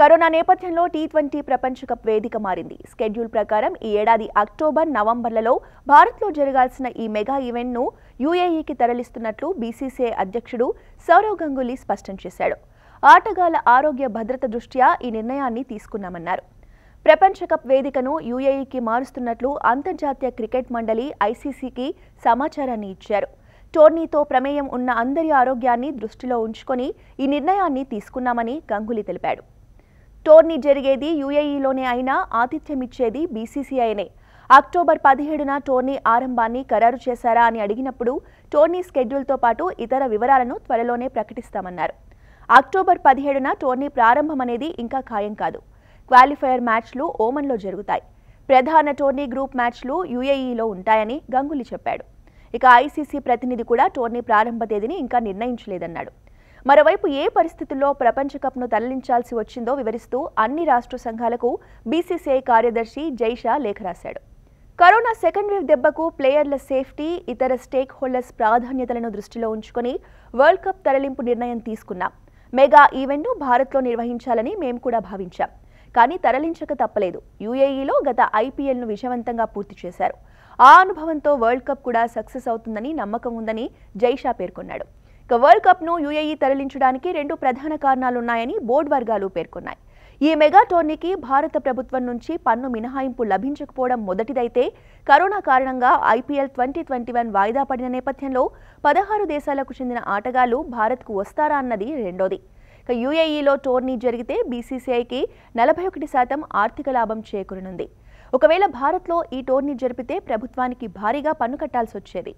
corona నేపథ్యంలో T twenty ప్రపంచ cup వేదిక మారింది స్కెడ్యూల్ ప్రకారం ఈ ఏడాది అక్టోబర్ నవంబర్లలో భారత్లో జరగాల్సిన ఈ మెగా ఈవెంట్ను యూఏఈకి తరలిస్తున్నట్లు బీసీసీఐ అధ్యక్షుడు సౌరవ్ గంగూలీ స్పష్టం చేశాడు ఆటగాళ్ల ఆరోగ్య భద్రత దృష్ట్యా ఈ నిర్ణయాన్ని తీసుకున్నామన్నారు ప్రపంచ కప్ వేదికను యూఏఈకి మారుస్తున్నట్లు అంతర్జాతీయ క్రికెట్ మండలి ఐసీసీకి సమాచారాన్ని ఇచ్చారు టోర్నీతో ప్రమేయం ఉన్న అందరి ఆరోగ్యాన్ని దృష్టిలో ఉంచుకొని ఈ నిర్ణయాన్ని తీసుకున్నామని గంగులీ తెలిపాడు టోర్నీ జరిగేది యూఏఈలోనే అయినా ఆతిథ్యమిచ్చేది బీసీసీఐనే అక్టోబర్ పదిహేడున టోర్నీ ఆరంభాన్ని ఖరారు చేశారా అని అడిగినప్పుడు టోర్నీ స్కెడ్యూల్తో పాటు ఇతర వివరాలను త్వరలోనే ప్రకటిస్తామన్నారు అక్టోబర్ పదిహేడున టోర్నీ ప్రారంభం అనేది ఇంకా ఖాయం కాదు క్వాలిఫైయర్ మ్యాచ్లు ఓమన్లో జరుగుతాయి ప్రధాన టోర్నీ గ్రూప్ మ్యాచ్లు యూఏఈలో ఉంటాయని గంగులీ చెప్పాడు ఇక ఐసీసీ ప్రతినిధి కూడా టోర్నీ ప్రారంభ తేదీని ఇంకా నిర్ణయించలేదన్నాడు మరోవైపు ఏ పరిస్థితుల్లో ప్రపంచ కప్ ను తరలించాల్సి వచ్చిందో వివరిస్తూ అన్ని రాష్ట్ర సంఘాలకు బీసీసీఐ కార్యదర్శి జైషా లేఖ రాశాడు కరోనా సెకండ్ వేవ్ దెబ్బకు ప్లేయర్ల సేఫ్టీ ఇతర స్టేక్ హోల్డర్స్ ప్రాధాన్యతలను దృష్టిలో ఉంచుకుని వరల్డ్ కప్ తరలింపు నిర్ణయం తీసుకున్నాం మెగా ఈవెంట్ను భారత్లో నిర్వహించాలని మేము కూడా భావించాం కానీ తరలించక తప్పలేదు యూఏఈలో గత ఐపీఎల్ను విజయవంతంగా పూర్తి చేశారు ఆ అనుభవంతో వరల్డ్ కప్ కూడా సక్సెస్ అవుతుందని నమ్మకం ఉందని జైషా పేర్కొన్నాడు ఇక వరల్డ్ కప్ను యూఏఈ తరలించడానికి రెండు ప్రధాన కారణాలున్నాయని బోర్డు వర్గాలు పేర్కొన్నాయి ఈ మెగా టోర్నీకి భారత ప్రభుత్వం నుంచి పన్ను మినహాయింపు లభించకపోవడం మొదటిదైతే కరోనా కారణంగా ఐపీఎల్ ట్వంటీ ట్వంటీ వన్ వాయిదా పడిన నేపథ్యంలో పదహారు దేశాలకు చెందిన ఆటగాళ్లు భారత్కు వస్తారా అన్నది రెండోది ఇక యూఏఈలో టోర్నీ జరిగితే బీసీసీఐకి నలభై ఒకటి శాతం ఆర్థిక లాభం చేకూరనుంది ఒకవేళ భారత్లో ఈ టోర్నీ జరిపితే ప్రభుత్వానికి భారీగా పన్ను కట్టాల్సి వచ్చేది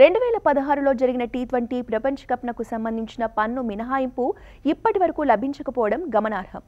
రెండు వేల పదహారులో జరిగిన టీ ట్వంటీ ప్రపంచ కప్నకు సంబంధించిన పన్ను మినహాయింపు ఇప్పటి వరకు లభించకపోవడం గమనార్హం